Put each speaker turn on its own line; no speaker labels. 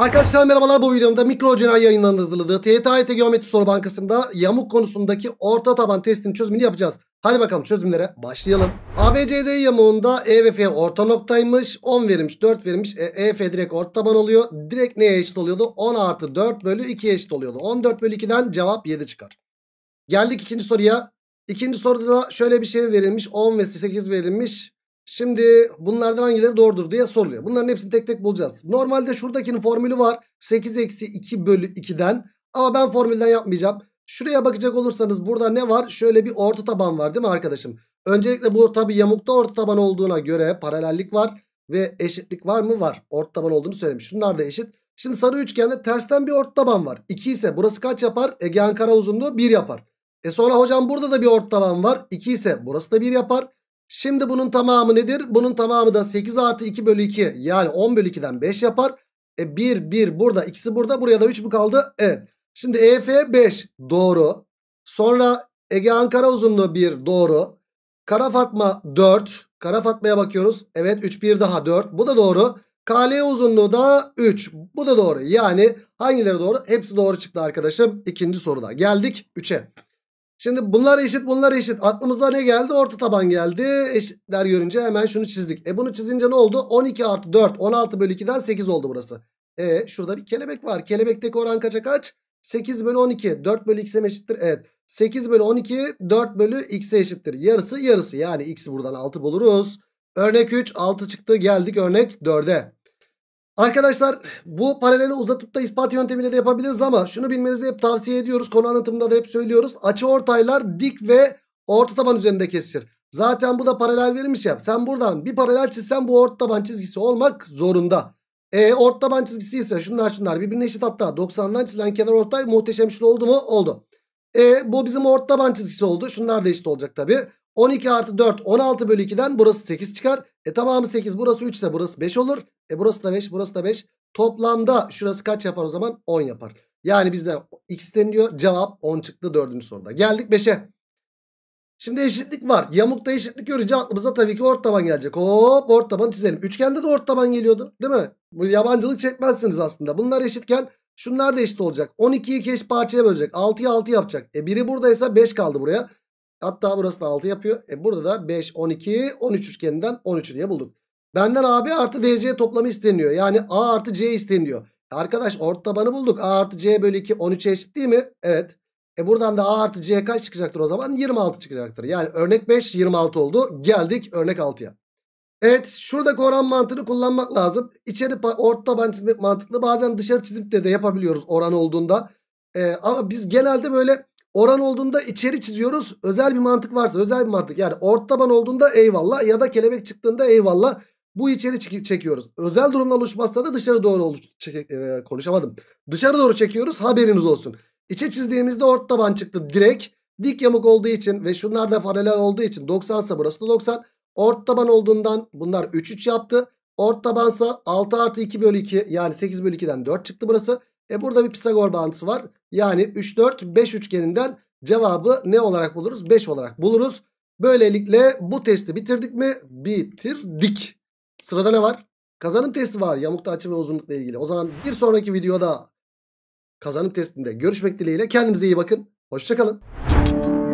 Arkadaşlar merhabalar bu videomda mikro hocalar yayınlanın hazırladığı TYT Geometri Soru Bankası'nda yamuk konusundaki orta taban testinin çözümünü yapacağız. Hadi bakalım çözümlere başlayalım. ABCD yamuğunda E ve F orta noktaymış. 10 verilmiş 4 verilmiş. E, e F direkt orta taban oluyor. Direkt neye eşit oluyordu? 10 artı 4 bölü 2'ye eşit oluyordu. 14 bölü 2'den cevap 7 çıkar. Geldik ikinci soruya. İkinci soruda da şöyle bir şey verilmiş. 10 ve 8 verilmiş. Şimdi bunlardan hangileri doğrudur diye soruluyor. Bunların hepsini tek tek bulacağız. Normalde şuradakinin formülü var. 8 eksi 2 bölü 2'den. Ama ben formülden yapmayacağım. Şuraya bakacak olursanız burada ne var? Şöyle bir orta taban var değil mi arkadaşım? Öncelikle bu tabi yamukta orta taban olduğuna göre paralellik var. Ve eşitlik var mı? Var. Orta taban olduğunu söylemiş. Şunlar da eşit. Şimdi sarı üçgende tersten bir orta taban var. 2 ise burası kaç yapar? Ege Ankara uzunluğu 1 yapar. E sonra hocam burada da bir orta taban var. 2 ise burası da 1 yapar. Şimdi bunun tamamı nedir? Bunun tamamı da 8 artı 2 bölü 2 yani 10 bölü 2'den 5 yapar. E 1 1 burada ikisi burada buraya da 3 mü kaldı? Evet. Şimdi EF 5 doğru. Sonra Ege Ankara uzunluğu 1 doğru. Kara Fatma 4. Kara Fatma'ya bakıyoruz. Evet 3 1 daha 4. Bu da doğru. KL uzunluğu da 3. Bu da doğru. Yani hangileri doğru? Hepsi doğru çıktı arkadaşım. İkinci soruda geldik 3'e. Şimdi bunlar eşit bunlar eşit. Aklımıza ne geldi? Orta taban geldi. Eşitler görünce hemen şunu çizdik. E bunu çizince ne oldu? 12 artı 4. 16 bölü 2'den 8 oldu burası. E şurada bir kelebek var. Kelebekteki oran kaça kaç? 8 bölü 12. 4 bölü x'e eşittir? Evet. 8 bölü 12 4 bölü x'e eşittir. Yarısı yarısı. Yani x'i buradan 6 buluruz. Örnek 3 6 çıktı geldik örnek 4'e. Arkadaşlar bu paraleli uzatıp da ispat yöntemiyle de yapabiliriz ama şunu bilmenizi hep tavsiye ediyoruz. Konu anlatımında da hep söylüyoruz. Açı ortaylar dik ve orta taban üzerinde kesilir. Zaten bu da paralel verilmiş ya. Sen buradan bir paralel çizsen bu orta taban çizgisi olmak zorunda. E orta taban çizgisi ise şunlar şunlar birbirine eşit hatta 90'dan çizilen kenar ortay muhteşem şunu oldu mu? Oldu. E bu bizim orta taban çizgisi oldu. Şunlar da eşit olacak tabi. 12 artı 4 16 bölü 2'den burası 8 çıkar. E tamamı 8 burası 3 ise burası 5 olur. E burası da 5 burası da 5. Toplamda şurası kaç yapar o zaman? 10 yapar. Yani bizden x isteniyor. Cevap 10 çıktı 4. soruda. Geldik 5'e. Şimdi eşitlik var. Yamukta eşitlik görünce aklımıza tabii ki ort taban gelecek. Hop ort tabanı çizelim. Üçgende de ort taban geliyordu. Değil mi? Bu yabancılık çekmezsiniz aslında. Bunlar eşitken şunlar da eşit olacak. 12'yi 2 eşit parçaya bölecek. 6'ya 6 yapacak. E biri buradaysa 5 kaldı buraya. Hatta burası da 6 yapıyor. E burada da 5, 12, 13 üçgeninden 13 diye bulduk. Benden AB artı DC toplamı isteniyor. Yani A artı C isteniyor. E, arkadaş ort tabanı bulduk. A artı C bölü 2 13'e eşit değil mi? Evet. E buradan da A artı C kaç çıkacaktır o zaman? 26 çıkacaktır. Yani örnek 5 26 oldu. Geldik örnek 6'ya. Evet şurada oran mantığını kullanmak lazım. İçeri ort taban çizmek mantıklı. Bazen dışarı çizip de, de yapabiliyoruz oran olduğunda. E, ama biz genelde böyle Oran olduğunda içeri çiziyoruz. Özel bir mantık varsa özel bir mantık. Yani ort taban olduğunda eyvallah ya da kelebek çıktığında eyvallah. Bu içeri çekiyoruz. Özel durumla oluşmazsa da dışarı doğru oluş çek e, konuşamadım. Dışarı doğru çekiyoruz haberiniz olsun. İçe çizdiğimizde ort taban çıktı direkt. Dik yamuk olduğu için ve şunlar da paralel olduğu için 90 ise burası da 90. Ort taban olduğundan bunlar 3 3 yaptı. Ort tabansa 6 artı 2 bölü 2 yani 8 bölü 2'den 4 çıktı burası. E burada bir Pisagor bağıntısı var. Yani 3 4 5 üçgeninden cevabı ne olarak buluruz? 5 olarak buluruz. Böylelikle bu testi bitirdik mi? Bitirdik. Sırada ne var? Kazanım testi var yamukta açı ve uzunlukla ilgili. O zaman bir sonraki videoda kazanım testinde görüşmek dileğiyle. Kendinize iyi bakın. Hoşçakalın.